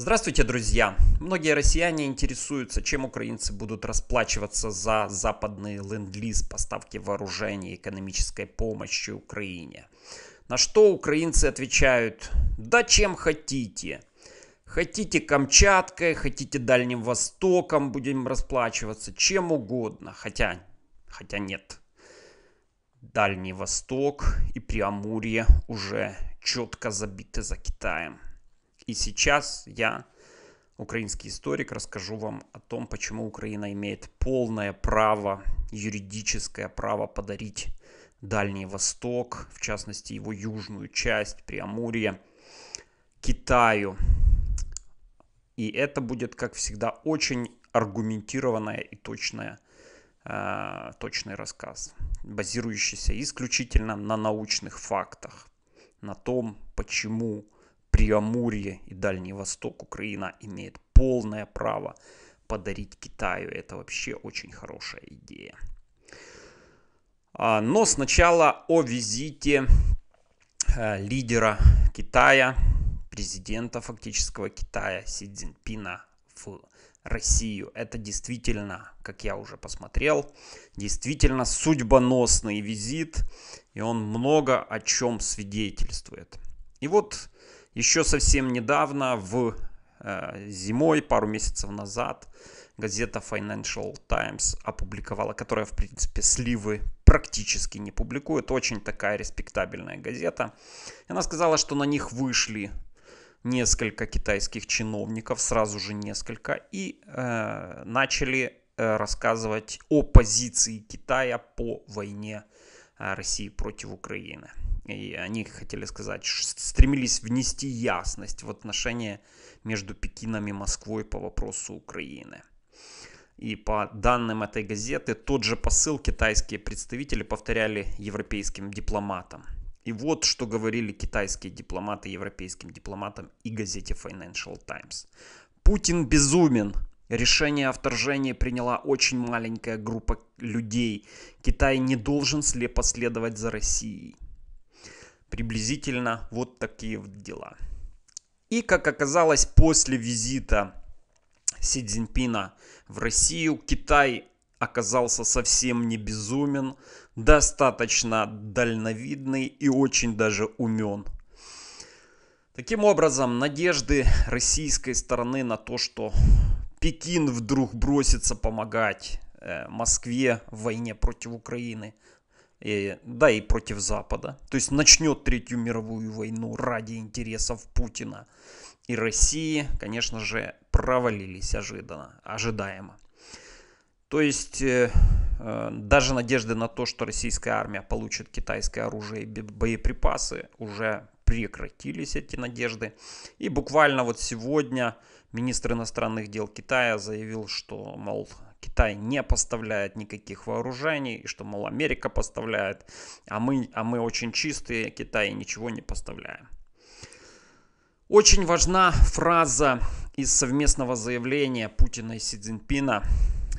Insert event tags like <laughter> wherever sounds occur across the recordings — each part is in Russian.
Здравствуйте, друзья! Многие россияне интересуются, чем украинцы будут расплачиваться за западный ленд-лиз поставки вооружений и экономической помощи Украине. На что украинцы отвечают «Да чем хотите». Хотите Камчаткой, хотите Дальним Востоком, будем расплачиваться, чем угодно. Хотя, хотя нет. Дальний Восток и Приамурье уже четко забиты за Китаем. И сейчас я, украинский историк, расскажу вам о том, почему Украина имеет полное право, юридическое право подарить Дальний Восток, в частности его южную часть, Приамурье Китаю. И это будет, как всегда, очень аргументированная и точная э, точный рассказ, базирующийся исключительно на научных фактах, на том, почему Приамурье и Дальний Восток Украина имеет полное право подарить Китаю. Это вообще очень хорошая идея. А, но сначала о визите э, лидера Китая, президента фактического Китая Си Цзиньпина в Россию. Это действительно, как я уже посмотрел, действительно судьбоносный визит, и он много о чем свидетельствует. И вот еще совсем недавно, в э, зимой, пару месяцев назад, газета Financial Times опубликовала, которая, в принципе, сливы практически не публикует. Очень такая респектабельная газета. И она сказала, что на них вышли несколько китайских чиновников, сразу же несколько, и э, начали э, рассказывать о позиции Китая по войне э, России против Украины и они хотели сказать, стремились внести ясность в отношения между Пекином и Москвой по вопросу Украины. И по данным этой газеты, тот же посыл китайские представители повторяли европейским дипломатам. И вот что говорили китайские дипломаты европейским дипломатам и газете Financial Times. Путин безумен. Решение о вторжении приняла очень маленькая группа людей. Китай не должен слепо следовать за Россией. Приблизительно вот такие вот дела. И, как оказалось, после визита Си Цзиньпина в Россию, Китай оказался совсем не безумен, достаточно дальновидный и очень даже умен. Таким образом, надежды российской стороны на то, что Пекин вдруг бросится помогать э, Москве в войне против Украины – и, да и против Запада. То есть начнет Третью мировую войну ради интересов Путина. И России, конечно же, провалились ожиданно, ожидаемо. То есть э, э, даже надежды на то, что российская армия получит китайское оружие и боеприпасы, уже прекратились эти надежды. И буквально вот сегодня министр иностранных дел Китая заявил, что, мол, Китай не поставляет никаких вооружений, и что, мол, Америка поставляет, а мы, а мы очень чистые, Китай ничего не поставляем. Очень важна фраза из совместного заявления Путина и Си Цзиньпина.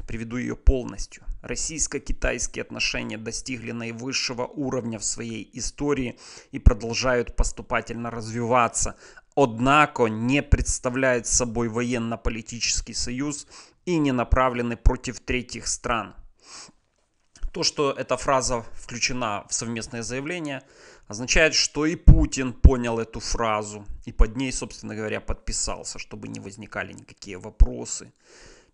Приведу ее полностью. Российско-китайские отношения достигли наивысшего уровня в своей истории и продолжают поступательно развиваться. Однако не представляет собой военно-политический союз и не направлены против третьих стран. То, что эта фраза включена в совместное заявление, означает, что и Путин понял эту фразу и под ней, собственно говоря, подписался, чтобы не возникали никакие вопросы.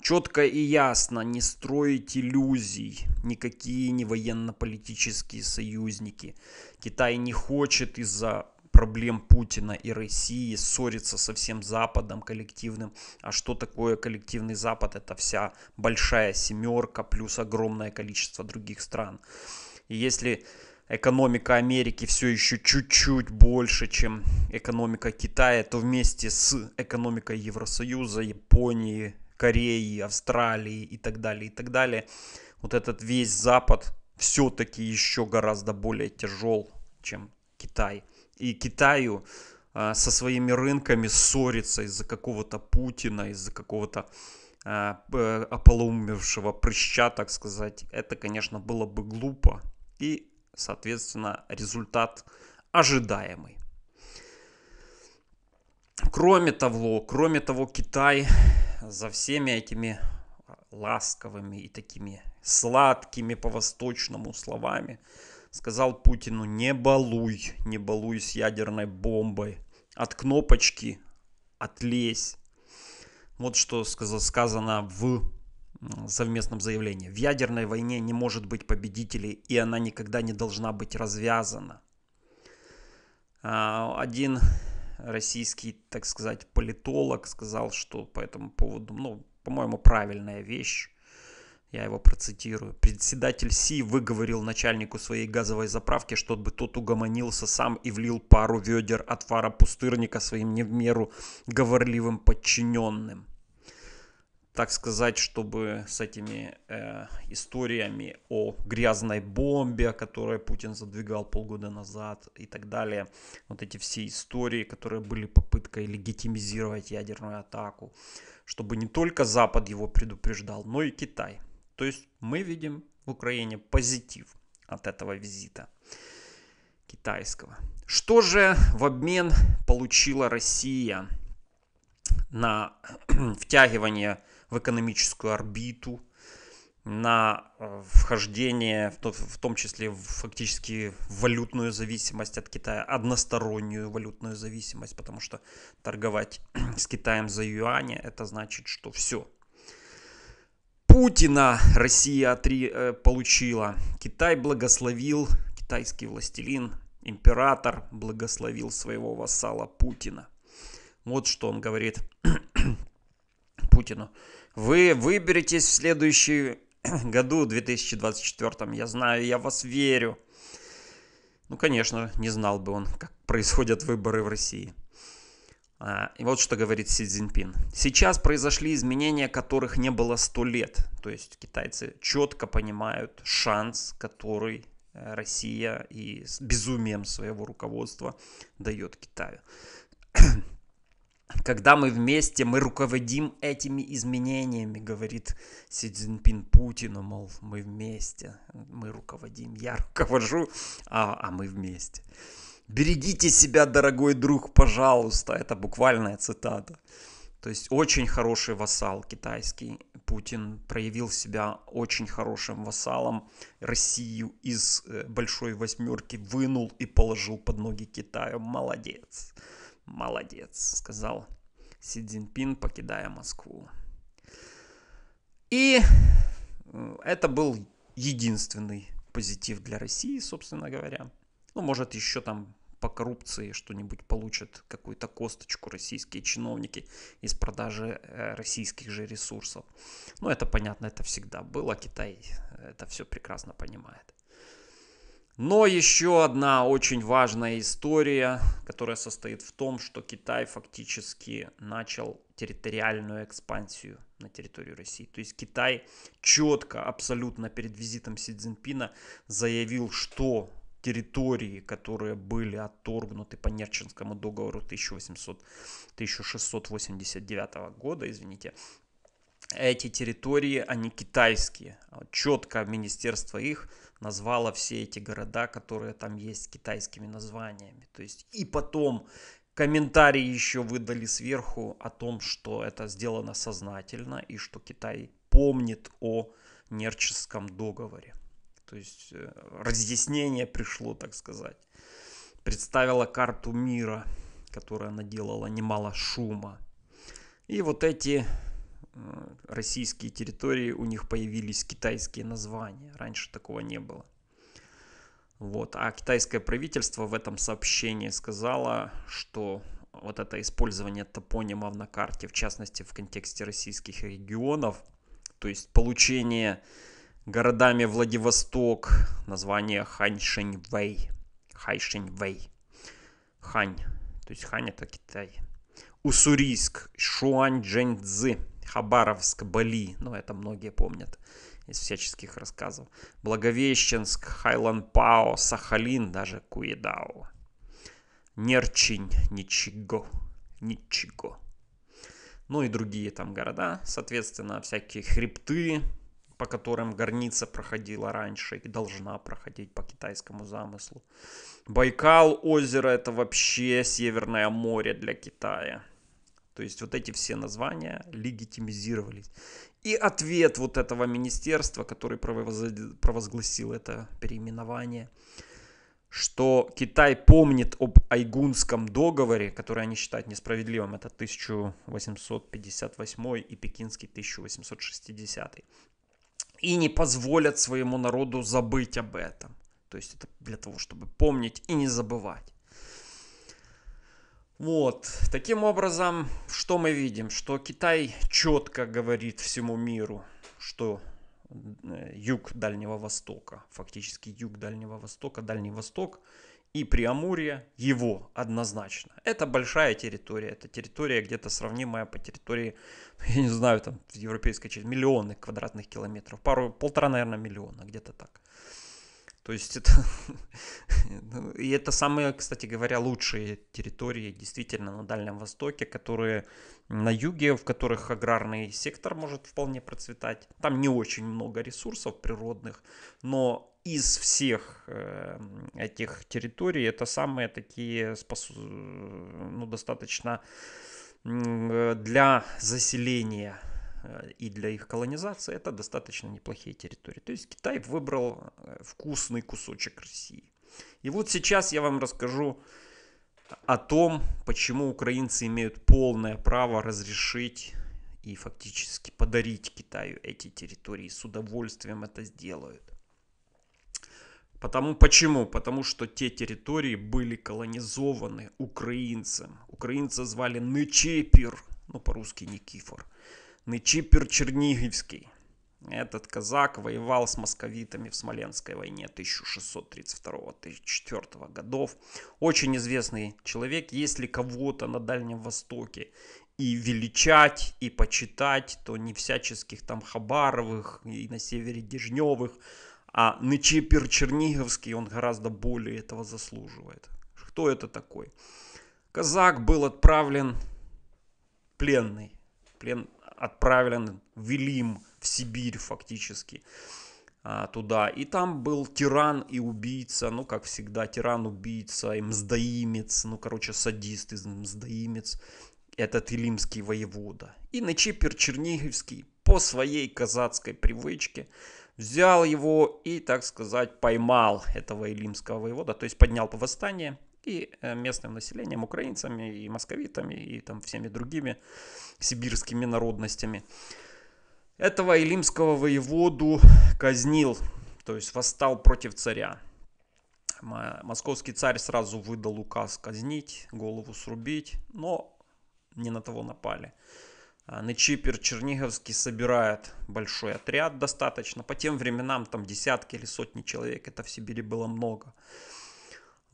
Четко и ясно, не строить иллюзий, никакие не военно-политические союзники. Китай не хочет из-за проблем Путина и России, ссориться со всем Западом коллективным. А что такое коллективный Запад? Это вся большая семерка плюс огромное количество других стран. И если экономика Америки все еще чуть-чуть больше, чем экономика Китая, то вместе с экономикой Евросоюза, Японии, Кореи, Австралии и так далее, и так далее, вот этот весь Запад все-таки еще гораздо более тяжел, чем Китай. И Китаю э, со своими рынками ссориться из-за какого-то Путина, из-за какого-то э, ополоумевшего прыща, так сказать, это, конечно, было бы глупо. И, соответственно, результат ожидаемый. Кроме того, кроме того, Китай за всеми этими ласковыми и такими сладкими по-восточному словами – сказал Путину, не балуй, не балуй с ядерной бомбой. От кнопочки отлезь. Вот что сказано в совместном заявлении. В ядерной войне не может быть победителей, и она никогда не должна быть развязана. А, один российский, так сказать, политолог сказал, что по этому поводу, ну, по-моему, правильная вещь, я его процитирую. Председатель Си выговорил начальнику своей газовой заправки, чтобы тот угомонился сам и влил пару ведер отвара пустырника своим не в меру говорливым подчиненным. Так сказать, чтобы с этими э, историями о грязной бомбе, которую Путин задвигал полгода назад и так далее, вот эти все истории, которые были попыткой легитимизировать ядерную атаку, чтобы не только Запад его предупреждал, но и Китай. То есть мы видим в Украине позитив от этого визита китайского. Что же в обмен получила Россия на <clears throat> втягивание в экономическую орбиту, на э, вхождение, в том числе в фактически валютную зависимость от Китая, одностороннюю валютную зависимость, потому что торговать <clears throat> с Китаем за юаня, это значит, что все, Путина Россия отри, э, получила. Китай благословил, китайский властелин, император благословил своего вассала Путина. Вот что он говорит <clears throat> Путину. Вы выберетесь в следующем <clears throat> году, 2024. Я знаю, я вас верю. Ну, конечно, не знал бы он, как происходят выборы в России. А, и вот что говорит Си Цзиньпин. Сейчас произошли изменения, которых не было сто лет. То есть китайцы четко понимают шанс, который э, Россия и с безумием своего руководства дает Китаю. <coughs> Когда мы вместе, мы руководим этими изменениями, говорит Си Цзиньпин Путину, мол, мы вместе, мы руководим, я руковожу, а, а мы вместе. Берегите себя, дорогой друг, пожалуйста. Это буквальная цитата. То есть очень хороший вассал китайский. Путин проявил себя очень хорошим вассалом. Россию из э, большой восьмерки вынул и положил под ноги Китаю. Молодец. Молодец, сказал Си Цзиньпин, покидая Москву. И э, это был единственный позитив для России, собственно говоря. Ну, может, еще там по коррупции что-нибудь получат, какую-то косточку российские чиновники из продажи э, российских же ресурсов. Ну, это понятно, это всегда было. Китай э, это все прекрасно понимает. Но еще одна очень важная история, которая состоит в том, что Китай фактически начал территориальную экспансию на территорию России. То есть Китай четко, абсолютно перед визитом Си Цзиньпина заявил, что территории, которые были отторгнуты по Нерчинскому договору 1800, 1689 года, извините, эти территории, они китайские. Четко министерство их назвало все эти города, которые там есть китайскими названиями. То есть и потом комментарии еще выдали сверху о том, что это сделано сознательно и что Китай помнит о Нерчинском договоре. То есть э, разъяснение пришло, так сказать. Представила карту мира, которая наделала немало шума. И вот эти э, российские территории, у них появились китайские названия. Раньше такого не было. Вот. А китайское правительство в этом сообщении сказало, что вот это использование топонимов на карте, в частности в контексте российских регионов, то есть получение городами Владивосток. Название Ханьшеньвэй. Хайшеньвэй. Хань. То есть Хань это Китай. Уссурийск, Шуанчжэньцзы, Хабаровск, Бали. Ну, это многие помнят из всяческих рассказов. Благовещенск, Хайланпао, Сахалин, даже Куедао. Нерчинь, Ничего, Ничего. Ну и другие там города, соответственно, всякие хребты, по которым горница проходила раньше и должна проходить по китайскому замыслу. Байкал, озеро это вообще Северное море для Китая. То есть вот эти все названия легитимизировались. И ответ вот этого министерства, который провозгласил это переименование, что Китай помнит об Айгунском договоре, который они считают несправедливым, это 1858 и Пекинский 1860 и не позволят своему народу забыть об этом. То есть это для того, чтобы помнить и не забывать. Вот, таким образом, что мы видим? Что Китай четко говорит всему миру, что э, юг Дальнего Востока, фактически юг Дальнего Востока, Дальний Восток – и Приамурье его однозначно. Это большая территория, это территория где-то сравнимая по территории, <laughs> я не знаю, там в европейской части, миллионы квадратных километров, пару, полтора, наверное, миллиона, где-то так. То есть это... <laughs> Ну, и это самые, кстати говоря, лучшие территории действительно на Дальнем Востоке, которые на юге, в которых аграрный сектор может вполне процветать. Там не очень много ресурсов природных, но из всех эм, этих территорий это самые такие спос... ну, достаточно э, для заселения Э, и для их колонизации это достаточно неплохие территории. То есть Китай выбрал э, вкусный кусочек России. И вот сейчас я вам расскажу о том, почему украинцы имеют полное право разрешить и фактически подарить Китаю эти территории. С удовольствием это сделают. Потому, почему? Потому что те территории были колонизованы украинцем. Украинца звали Нечепер, ну по-русски Никифор. Никифор. Нечипер Чернигівский. Этот казак воевал с московитами в Смоленской войне 1632-1634 годов. Очень известный человек. Если кого-то на Дальнем Востоке и величать, и почитать, то не всяческих там Хабаровых и на севере Дежневых, а Нычипер Черниговский, он гораздо более этого заслуживает. Кто это такой? Казак был отправлен пленный, плен, отправлен Велим в Сибирь фактически а, туда. И там был тиран и убийца, ну, как всегда, тиран-убийца и мздоимец, ну, короче, садист и мздоимец, этот илимский воевода. И Нечипер Черниговский по своей казацкой привычке взял его и, так сказать, поймал этого илимского воевода, то есть поднял по восстание и э, местным населением, украинцами и московитами и там всеми другими сибирскими народностями. Этого илимского воеводу казнил, то есть восстал против царя. Московский царь сразу выдал указ казнить, голову срубить, но не на того напали. А, Нычипер Черниговский собирает большой отряд достаточно. По тем временам там десятки или сотни человек, это в Сибири было много.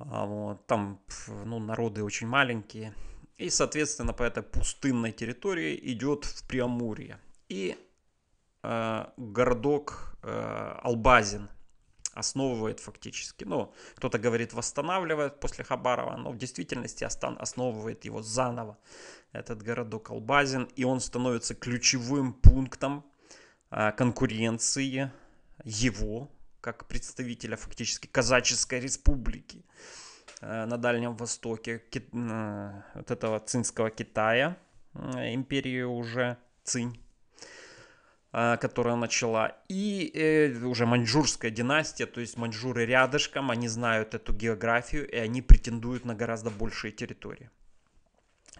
А, вот, там ну, народы очень маленькие. И, соответственно, по этой пустынной территории идет в Приамурье И э, городок э, Албазин основывает фактически. Ну, кто-то говорит, восстанавливает после Хабарова, но в действительности основывает его заново, этот городок Албазин. И он становится ключевым пунктом э, конкуренции его как представителя фактически казаческой республики э, на Дальнем Востоке, э, вот этого цинского Китая, э, империи уже Цинь которая начала, и уже маньчжурская династия, то есть маньчжуры рядышком, они знают эту географию, и они претендуют на гораздо большие территории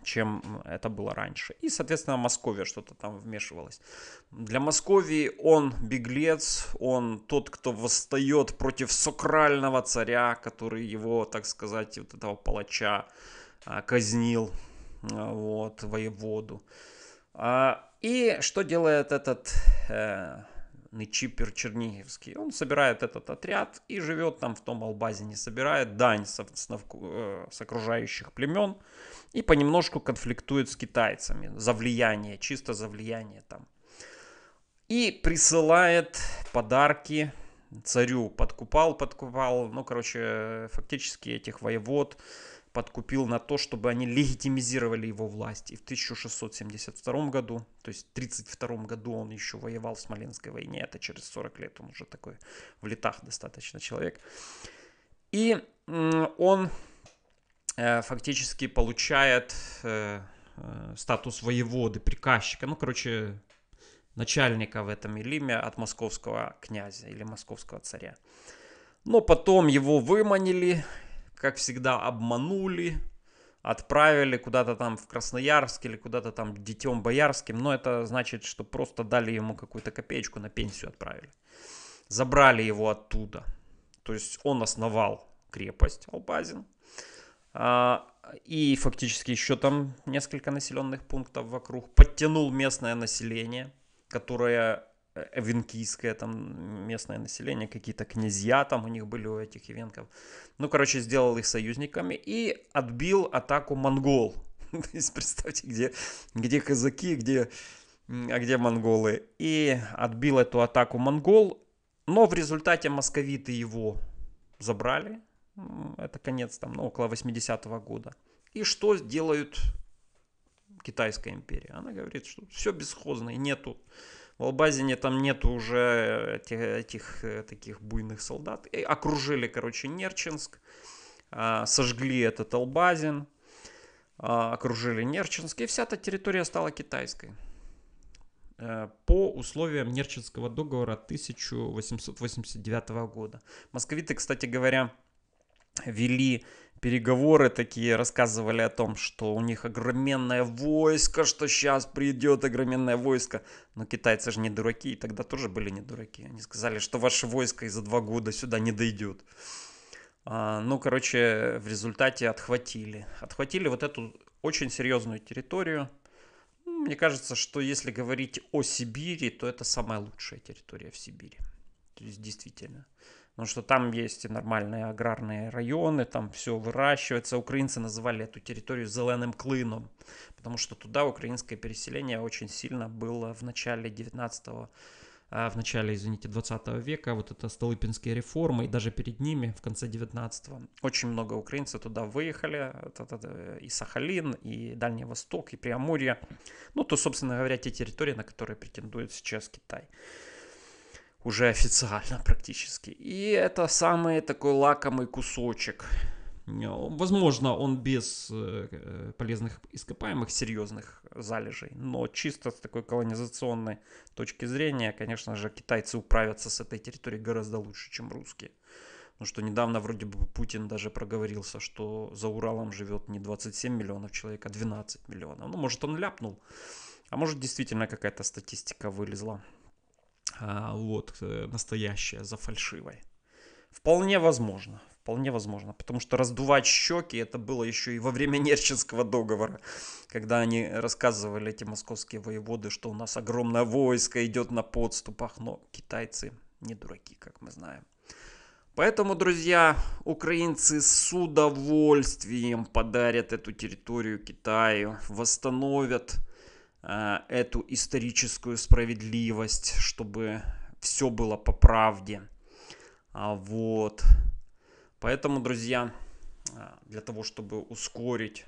чем это было раньше. И, соответственно, Московия что-то там вмешивалась. Для Московии он беглец, он тот, кто восстает против сокрального царя, который его, так сказать, вот этого палача а, казнил, а, вот, воеводу. А, и что делает этот э, Нычипер Черниговский. Он собирает этот отряд и живет там в том албазе, не собирает дань со, с, э, с окружающих племен и понемножку конфликтует с китайцами за влияние, чисто за влияние там. И присылает подарки царю, подкупал, подкупал, ну, короче, фактически этих воевод, подкупил на то, чтобы они легитимизировали его власть. И в 1672 году, то есть в 1932 году он еще воевал в Смоленской войне, это через 40 лет, он уже такой в летах достаточно человек. И он э, фактически получает э, э, статус воеводы, приказчика, ну, короче, начальника в этом Илиме от московского князя или московского царя. Но потом его выманили, как всегда, обманули, отправили куда-то там в Красноярск или куда-то там детем боярским, но это значит, что просто дали ему какую-то копеечку на пенсию отправили. Забрали его оттуда. То есть он основал крепость Албазин. А, и фактически еще там несколько населенных пунктов вокруг. Подтянул местное население, которое Э, венкийское там местное население, какие-то князья там у них были у этих венков Ну, короче, сделал их союзниками и отбил атаку монгол. <laughs> То есть представьте, где, где казаки, где, а где монголы. И отбил эту атаку монгол, но в результате московиты его забрали. Это конец там, ну, около 80-го года. И что делают Китайская империя? Она говорит, что все бесхозно нету в Албазине там нет уже этих, этих э, таких буйных солдат. И окружили, короче, Нерчинск, а, сожгли этот Албазин, а, окружили Нерчинск, и вся эта территория стала китайской э, по условиям Нерчинского договора 1889 года. Московиты, кстати говоря, вели переговоры такие рассказывали о том, что у них огроменное войско, что сейчас придет огроменное войско. Но китайцы же не дураки, и тогда тоже были не дураки. Они сказали, что ваше войско и за два года сюда не дойдет. А, ну, короче, в результате отхватили. Отхватили вот эту очень серьезную территорию. Ну, мне кажется, что если говорить о Сибири, то это самая лучшая территория в Сибири. То есть действительно. Ну что там есть и нормальные аграрные районы, там все выращивается. Украинцы называли эту территорию зеленым клыном, потому что туда украинское переселение очень сильно было в начале 19 а, в начале, извините, 20 века, вот это Столыпинские реформы, и даже перед ними в конце 19-го. Очень много украинцев туда выехали, и Сахалин, и Дальний Восток, и Преамурье. Ну, то, собственно говоря, те территории, на которые претендует сейчас Китай уже официально <laughs> практически. И это самый такой лакомый кусочек. Возможно, он без э, э, полезных ископаемых серьезных залежей, но чисто с такой колонизационной точки зрения, конечно же, китайцы управятся с этой территорией гораздо лучше, чем русские. Потому что недавно вроде бы Путин даже проговорился, что за Уралом живет не 27 миллионов человек, а 12 миллионов. Ну, может, он ляпнул, а может, действительно какая-то статистика вылезла. А, вот, э, настоящая за фальшивой. Вполне возможно, вполне возможно, потому что раздувать щеки это было еще и во время <laughs> Нерчинского договора, когда они рассказывали, эти московские воеводы, что у нас огромное войско идет на подступах, но китайцы не дураки, как мы знаем. Поэтому, друзья, украинцы с удовольствием подарят эту территорию Китаю, восстановят а, эту историческую справедливость, чтобы все было по правде. А, вот. Поэтому, друзья, а, для того, чтобы ускорить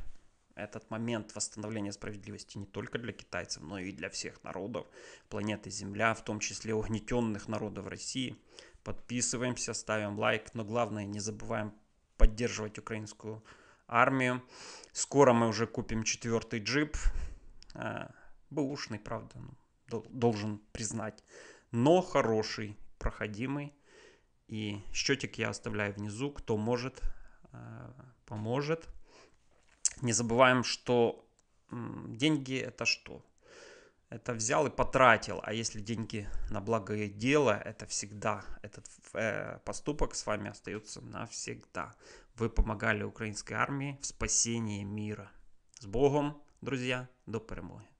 этот момент восстановления справедливости не только для китайцев, но и для всех народов планеты Земля, в том числе угнетенных народов России, подписываемся, ставим лайк, но главное не забываем поддерживать украинскую армию. Скоро мы уже купим четвертый джип. Бэушный, правда, ну, должен признать, но хороший, проходимый. И счетик я оставляю внизу, кто может, э, поможет. Не забываем, что деньги это что? Это взял и потратил. А если деньги на благое дело, это всегда, этот э, поступок с вами остается навсегда. Вы помогали украинской армии в спасении мира. С Богом, друзья, до перемоги.